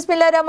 अस्सलाम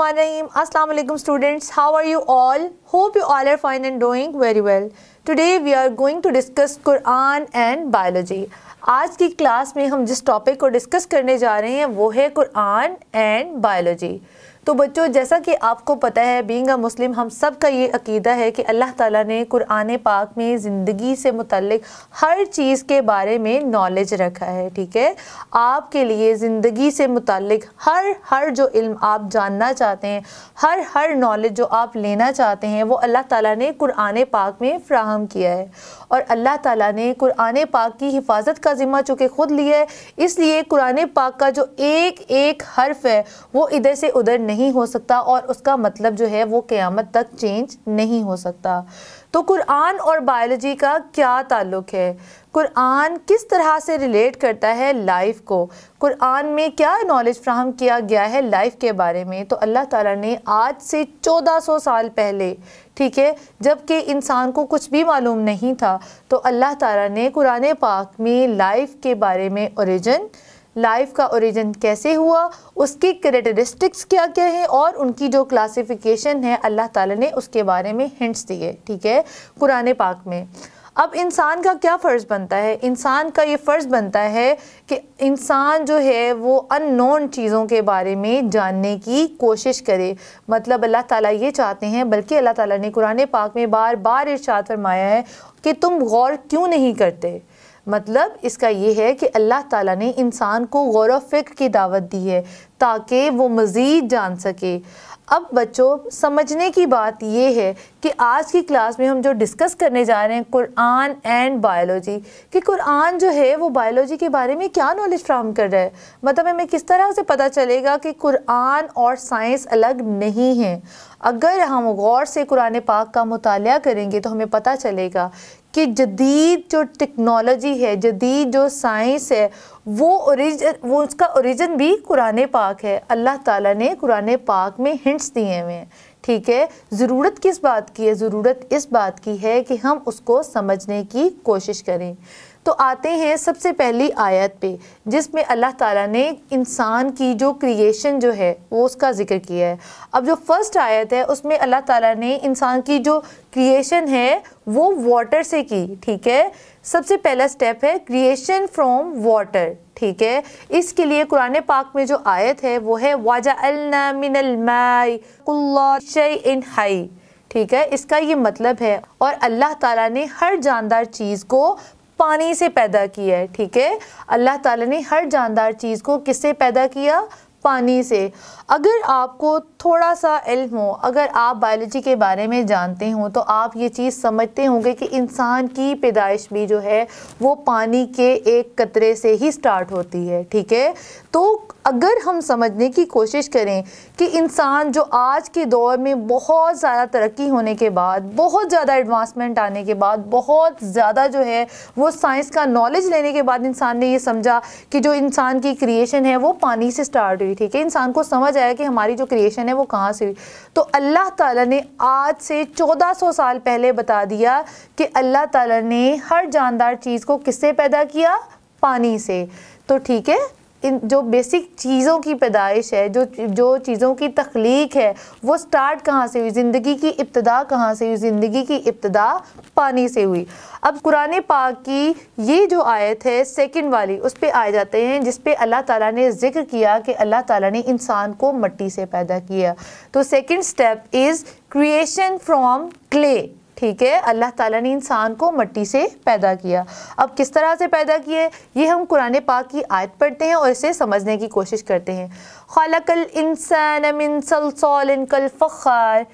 वालेकुम students how are you all hope you all are fine and doing very well today we are going to discuss Quran and biology आज की class में हम जिस topic को डिस्कस करने जा रहे हैं वो है कुरान एंड बायोलॉजी तो बच्चों जैसा कि आपको पता है बींग अ मुस्लिम हम सब का ये अकीदा है कि अल्लाह ताला ने कुरान पाक में ज़िंदगी से मुतलक हर चीज़ के बारे में नॉलेज रखा है ठीक है आपके लिए ज़िंदगी से मुतलक हर हर जो इल्म आप जानना चाहते हैं हर हर नॉलेज जो आप लेना चाहते हैं वो अल्लाह ताला ने कुरान पाक में फ्राहम किया है और अल्लाह ताला ने कुरान पाक की हिफाजत का ज़िम्मा चूँकि ख़ुद लिया है इसलिए कुरान पाक का जो एक एक हर्फ है वो इधर से उधर नहीं हो सकता और उसका मतलब जो है वो क़्यामत तक चेंज नहीं हो सकता तो कुरान और बायोलॉजी का क्या ताल्लुक़ है कुरान किस तरह से रिलेट करता है लाइफ को कुरान में क्या नॉलेज फ्राहम किया गया है लाइफ के बारे में तो अल्लाह ताला ने आज से 1400 साल पहले ठीक है जबकि इंसान को कुछ भी मालूम नहीं था तो अल्लाह ताला ने कुरान पाक में लाइफ के बारे में औरिजन लाइफ का ओरिजिन कैसे हुआ उसकी करेक्टरिस्टिक्स क्या क्या हैं और उनकी जो क्लासिफिकेशन है अल्लाह ताला ने उसके बारे में हिंट्स दिए ठीक है कुरान पाक में अब इंसान का क्या फ़र्ज़ बनता है इंसान का ये फ़र्ज़ बनता है कि इंसान जो है वो अननोन चीज़ों के बारे में जानने की कोशिश करे मतलब अल्लाह ताला ये चाहते हैं बल्कि अल्लाह ताला ने कुरान पाक में बार बार इर्शाद फरमाया है कि तुम गौर क्यों नहीं करते मतलब इसका ये है कि अल्लाह ताला ने इंसान को गौर फिक्र की दावत दी है ताकि वो मज़ीद जान सके अब बच्चों समझने की बात यह है कि आज की क्लास में हम जो डिस्कस करने जा रहे हैं कुरान एंड बायोलॉजी कि कुरान जो है वो बायोलॉजी के बारे में क्या नॉलेज फ्राहम कर रहा है मतलब हमें किस तरह से पता चलेगा कि कुरान और साइंस अलग नहीं है अगर हम गौर से कुरान पाक का मुताल करेंगे तो हमें पता चलेगा कि जदीद जो टेक्नोलॉजी है जदीद जो साइंस है वो ओरिजिन वो उसका ओरिजिन भी कुरान पाक है अल्लाह ताला ने कुरान पाक में हिंट्स दिए हुए हैं ठीक है ज़रूरत किस बात की है ज़रूरत इस बात की है कि हम उसको समझने की कोशिश करें तो आते हैं सबसे पहली आयत पे जिसमें अल्लाह ताला ने इंसान की जो क्रिएशन जो है वो उसका ज़िक्र किया है अब जो फर्स्ट आयत है उसमें अल्लाह ताला ने इंसान की जो क्रिएशन है वो वाटर से की ठीक है सबसे पहला स्टेप है क्रिएशन फ्रॉम वाटर ठीक है इसके लिए कुरान पाक में जो आयत है वो है वाजा अल्ना इन ठीक है इसका ये मतलब है और अल्लाह ताला ने हर जानदार चीज़ को पानी से पैदा किया है ठीक है अल्लाह ताला ने हर जानदार चीज़ को किससे पैदा किया पानी से अगर आपको थोड़ा सा इल्म हो अगर आप बायोलॉजी के बारे में जानते हो तो आप ये चीज़ समझते होंगे कि इंसान की पैदाइश भी जो है वो पानी के एक कतरे से ही स्टार्ट होती है ठीक है तो अगर हम समझने की कोशिश करें कि इंसान जो आज के दौर में बहुत ज़्यादा तरक्की होने के बाद बहुत ज़्यादा एडवांसमेंट आने के बाद बहुत ज़्यादा जो है वो साइंस का नॉलेज लेने के बाद इंसान ने ये समझा कि जो इंसान की क्रिएशन है वो पानी से स्टार्ट हुई ठीक है इंसान को समझ आया कि हमारी जो क्रिएशन है वो कहाँ से हुई तो अल्लाह ताली ने आज से चौदह साल पहले बता दिया कि अल्लाह ताली ने हर जानदार चीज़ को किससे पैदा किया पानी से तो ठीक है इन जो बेसिक चीज़ों की पैदाइश है जो जो चीज़ों की तख्लीक है वो स्टार्ट कहाँ से हुई ज़िंदगी की इब्तदा कहाँ से हुई ज़िंदगी की इब्तदा पानी से हुई अब कुरान पाक की ये जो आयत है सेकंड वाली उस पर आए जाते हैं जिस पे अल्लाह ताला ने ज़िक्र किया कि अल्लाह ताला ने इंसान को मट्टी से पैदा किया तो second step is creation from clay ठीक है अल्लाह ताला ने इंसान को मट्टी से पैदा किया अब किस तरह से पैदा किया ये हम कुरान पाक की आयत पढ़ते हैं और इसे समझने की कोशिश करते हैं खलकल इंसान मिन सलसल कल फ़ार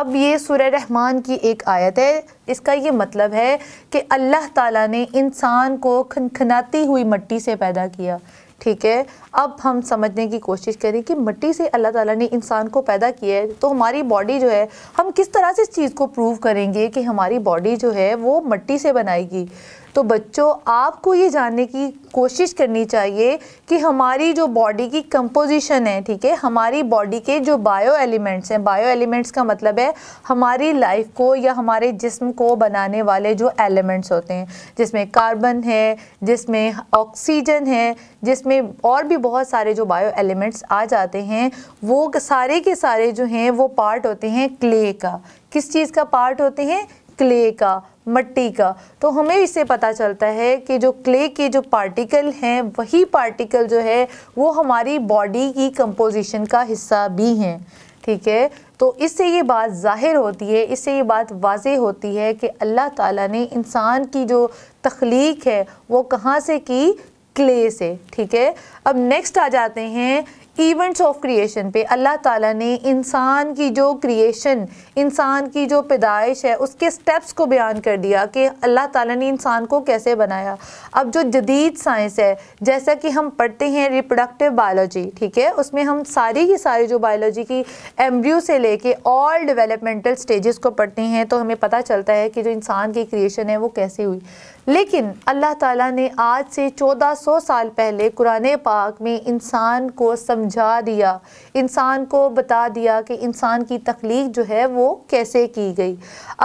अब ये सूर्य रहमान की एक आयत है इसका ये मतलब है कि अल्लाह ताला ने इंसान को खनखनाती हुई मट्टी से पैदा किया ठीक है अब हम समझने की कोशिश करें कि मिट्टी से अल्लाह ताला ने इंसान को पैदा किया है तो हमारी बॉडी जो है हम किस तरह से इस चीज़ को प्रूव करेंगे कि हमारी बॉडी जो है वो मिट्टी से बनाएगी तो बच्चों आपको ये जानने की कोशिश करनी चाहिए कि हमारी जो बॉडी की कंपोजिशन है ठीक है हमारी बॉडी के जो बायो एलिमेंट्स हैं बायो एलिमेंट्स का मतलब है हमारी लाइफ को या हमारे जिस्म को बनाने वाले जो एलिमेंट्स होते हैं जिसमें कार्बन है जिसमें ऑक्सीजन है जिसमें और भी बहुत सारे जो बायो एलिमेंट्स आ जाते हैं वो सारे के सारे जो हैं वो पार्ट होते हैं क्ले का किस चीज़ का पार्ट होते हैं क्ले का मट्टी का तो हमें इससे पता चलता है कि जो क्ले के जो पार्टिकल हैं वही पार्टिकल जो है वो हमारी बॉडी की कंपोजिशन का हिस्सा भी हैं ठीक है तो इससे ये बात ज़ाहिर होती है इससे ये बात वाज होती है कि अल्लाह ताला ने इंसान की जो तख्लीक है वो कहाँ से की क्ले से ठीक है अब नेक्स्ट आ जाते हैं इवेंट्स ऑफ क्रिएशन पे अल्लाह ताला ने इंसान की जो क्रिएशन इंसान की जो पैदाइश है उसके स्टेप्स को बयान कर दिया कि अल्लाह ताला ने इंसान को कैसे बनाया अब जो जदीद साइंस है जैसा कि हम पढ़ते हैं रिप्रोडक्टिव बायोलॉजी ठीक है उसमें हम सारी की सारी जो बायोलॉजी की एम्ब्रियो से लेके ऑल डिवेलपमेंटल स्टेजेस को पढ़ते हैं तो हमें पता चलता है कि जो इंसान की क्रिएशन है वो कैसे हुई लेकिन अल्लाह ताला ने आज से 1400 साल पहले कुरान पाक में इंसान को समझा दिया इंसान को बता दिया कि इंसान की तख्लीक जो है वो कैसे की गई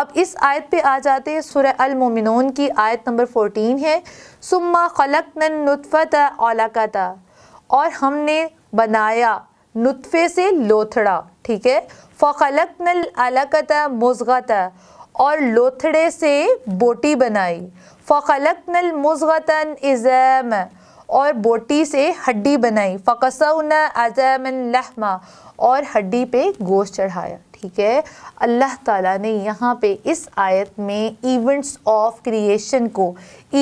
अब इस आयत पे आ जाते हैं सुर अलमोमिन की आयत नंबर 14 है सुम्मा खलक नुतफ़त अलाकता और हमने बनाया नुतफ़े से लोथड़ा ठीक है फ़लक नल अलकता मुजगता और लोथड़े से बोटी बनाई फ़लक नल मुजन इज़ैम और बोटी से हड्डी बनाई फ़कसन अजैमन लहमा और हड्डी पे गोश्त चढ़ाया ठीक है अल्लाह ताला ने यहाँ पे इस आयत में इवेंट्स ऑफ क्रिएशन को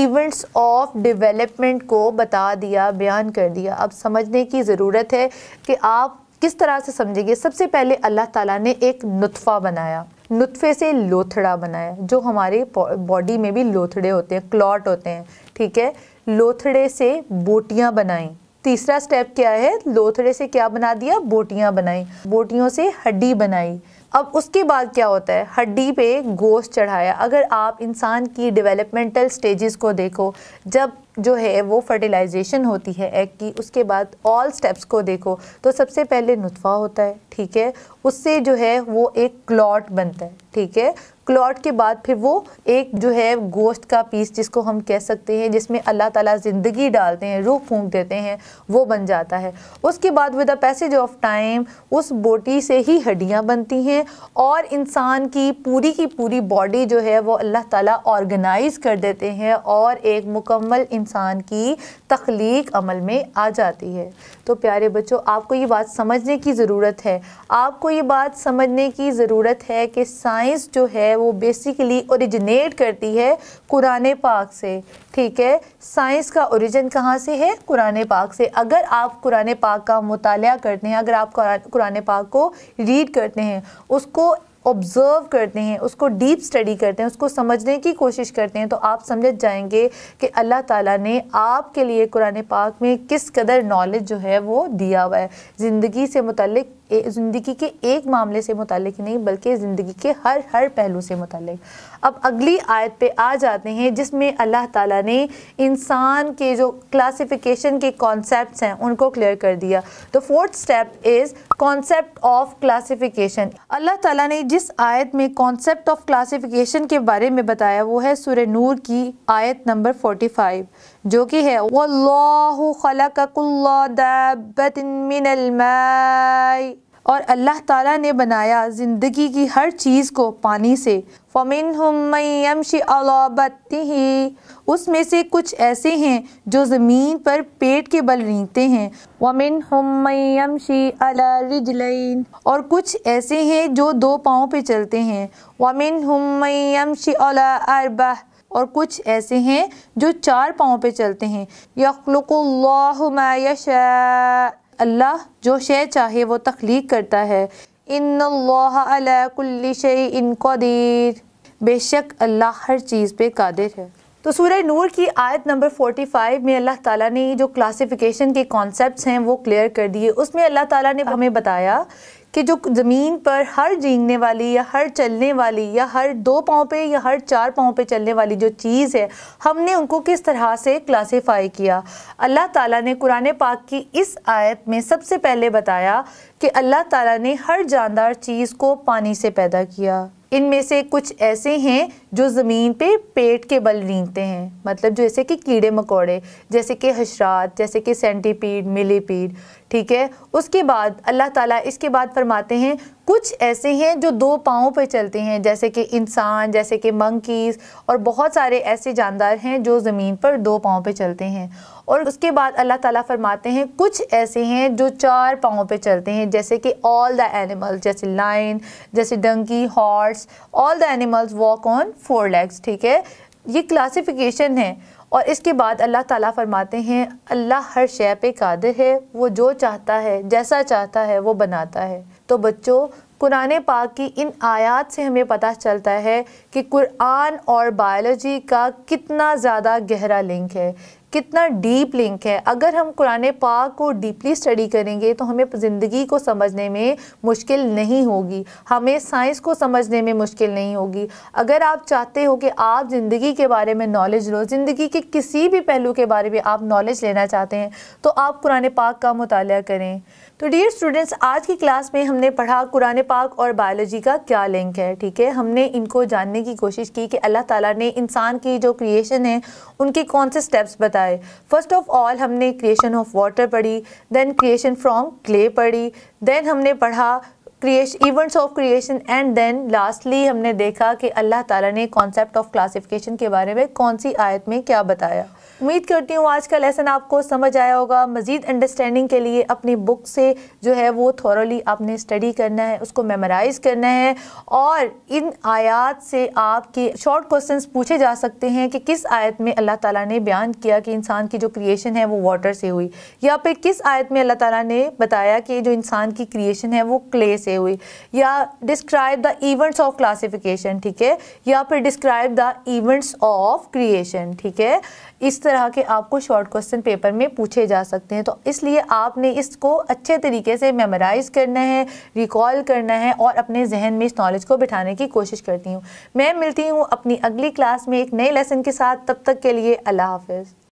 इवेंट्स ऑफ डेवलपमेंट को बता दिया बयान कर दिया अब समझने की ज़रूरत है कि आप किस तरह से समझेंगे सबसे पहले अल्लाह ताला ने एक नुतफ़ा बनाया नुतफ़े से लोथड़ा बनाया जो हमारे बॉडी में भी लोथड़े होते हैं क्लॉट होते हैं ठीक है लोथड़े से बोटियाँ बनाई तीसरा स्टेप क्या है लोथड़े से क्या बना दिया बोटियाँ बनाई बोटियों से हड्डी बनाई अब उसके बाद क्या होता है हड्डी पे गोश्त चढ़ाया अगर आप इंसान की डेवलपमेंटल स्टेजेस को देखो जब जो है वो फर्टिलाइजेशन होती है एग की उसके बाद ऑल स्टेप्स को देखो तो सबसे पहले नुतफ़ा होता है ठीक है उससे जो है वो एक क्लॉट बनता है ठीक है क्लॉट के बाद फिर वो एक जो है गोश्त का पीस जिसको हम कह सकते हैं जिसमें अल्लाह ताला ज़िंदगी डालते हैं रूह फूंक देते हैं वो बन जाता है उसके बाद with the passage of time उस बोटी से ही हड्डियाँ बनती हैं और इंसान की पूरी की पूरी बॉडी जो है वो अल्लाह ताला ऑर्गेनाइज कर देते हैं और एक मुकम्मल इंसान की तख्लीक अमल में आ जाती है तो प्यारे बच्चों आपको ये बात समझने की ज़रूरत है आपको ये बात समझने की ज़रूरत है कि साइंस जो है वो बेसिकली ओरिजिनेट करती है कुरान पाक से ठीक है साइंस का ओरिजिन कहाँ से है कुरान पाक से अगर आप कुरान पाक का मुताल करते हैं अगर आप कुरान पाक को रीड करते हैं उसको ऑब्ज़र्व करते हैं उसको डीप स्टडी करते हैं उसको समझने की कोशिश करते हैं तो आप समझ जाएंगे कि अल्लाह ताला ने आपके लिए कुरान पाक में किस कदर नॉलेज जो है वो दिया हुआ है ज़िंदगी से मुतलक ज़िंदगी के एक मामले से मुतक नहीं बल्कि ज़िंदगी के हर हर पहलू से मुतक अब अगली आयत पे आ जाते हैं जिसमें अल्लाह ताला ने इंसान के जो क्लासिफिकेशन के कॉन्सेप्ट हैं उनको क्लियर कर दिया तो fourth step is concept of classification Allah ताला ने जिस आयत में कॉन्सेप्ट ऑफ क्लासिफिकेशन के बारे में बताया वो है सुर नूर की आयत नंबर फोर्टी फाइव जो कि है वल्लाहु खलककुल्ला मिनल और अल्लाह ताला ने बनाया ज़िंदगी की हर चीज़ को पानी से फ़मिन हमशी अलाबती ही उसमें से कुछ ऐसे हैं जो ज़मीन पर पेट के बल रींगते हैं वमिन हमशी अलरिजलिन और कुछ ऐसे हैं जो दो पाँव पे चलते हैं वमिन हमशी अला अरबा और कुछ ऐसे हैं जो चार पाँव पे चलते हैं यखलकुल्लाह यशा अल्लाह जो शे चाहे वो तख्लीक करता है इन कुल्ली इन कदीर बेशक अल्लाह हर चीज़ पे कादिर है तो सूर्य नूर की आयत नंबर 45 में अल्लाह ताला ने जो क्लासिफिकेशन के कॉन्सेप्ट्स हैं वो क्लियर कर दिए उसमें अल्लाह ताला ने हमें बताया कि जो ज़मीन पर हर जींगने वाली या हर चलने वाली या हर दो पाँव पे या हर चार पाँव पे चलने वाली जो चीज़ है हमने उनको किस तरह से क्लासीफाई किया अल्लाह ताला ने कुरान पाक की इस आयत में सबसे पहले बताया कि अल्लाह ताला ने हर जानदार चीज़ को पानी से पैदा किया इनमें से कुछ ऐसे हैं जो ज़मीन पे पेट के बल रींगते हैं मतलब जैसे कि कीड़े मकोड़े जैसे कि हशरात जैसे कि सेंटीपीड मिलीपीड ठीक है उसके बाद अल्लाह ताला इसके बाद फरमाते हैं कुछ ऐसे हैं जो दो पाँव पर चलते हैं जैसे कि इंसान जैसे कि मंकीज़ और बहुत सारे ऐसे जानदार हैं जो ज़मीन पर दो पाँव पर चलते हैं और उसके बाद अल्लाह ताला फरमाते हैं कुछ ऐसे हैं जो चार पाँव पर चलते हैं जैसे कि ऑल द एनिमल्स जैसे लाइन जैसे donkey horse all the animals walk on four legs ठीक है ये क्लासीफिकेशन है और इसके बाद अल्लाह ताला फरमाते हैं अल्लाह हर शय पे कादिर है वो जो चाहता है जैसा चाहता है वो बनाता है तो बच्चों कुरान पाक की इन आयात से हमें पता चलता है कि कुरान और बायोलॉजी का कितना ज़्यादा गहरा लिंक है कितना डीप लिंक है अगर हम कुरान पाक को डीपली स्टडी करेंगे तो हमें ज़िंदगी को समझने में मुश्किल नहीं होगी हमें साइंस को समझने में मुश्किल नहीं होगी अगर आप चाहते हो कि आप ज़िंदगी के बारे में नॉलेज लो ज़िंदगी के किसी भी पहलू के बारे में आप नॉलेज लेना चाहते हैं तो आप कुरान पाक का मताल करें तो डियर स्टूडेंट्स आज की क्लास में हमने पढ़ा कुरान पाक और बायोलॉजी का क्या लिंक है ठीक है हमने इनको जानने की कोशिश की कि अल्लाह ताला ने इंसान की जो क्रिएशन है उनके कौन से स्टेप्स बताए फर्स्ट ऑफ ऑल हमने क्रिएशन ऑफ वाटर पढ़ी देन क्रिएशन फ्रॉम क्ले पढ़ी देन हमने पढ़ा creation events of creation and then lastly हमने देखा कि अल्लाह ताला ने कॉन्सेप्ट ऑफ क्लासिफिकेशन के बारे में कौन सी आयत में क्या बताया उम्मीद करती हूँ आज का लेसन आपको समझ आया होगा मज़ीद अंडरस्टैंडिंग के लिए अपनी बुक से जो है वो थॉरली आपने स्टडी करना है उसको मेमोराइज़ करना है और इन आयात से आपके शॉर्ट क्वेश्चन पूछे जा सकते हैं कि किस आयत में अल्लाह ताला ने बयान किया कि इंसान की जो क्रिएशन है वो वाटर से हुई या फिर किस आयत में अल्लाह ताली ने बताया कि जो इंसान की क्रिएशन है वो क्ले से हुई या describe the events of classification ठीक है या फिर describe the events of creation ठीक है इस तरह के आपको शॉर्ट क्वेश्चन पेपर में पूछे जा सकते हैं तो इसलिए आपने इसको अच्छे तरीके से मेमोराइज़ करना है रिकॉल करना है और अपने जहन में इस नॉलेज को बिठाने की कोशिश करती हूँ मैं मिलती हूँ अपनी अगली क्लास में एक नए लेसन के साथ तब तक के लिए अल्लाह हाफिज़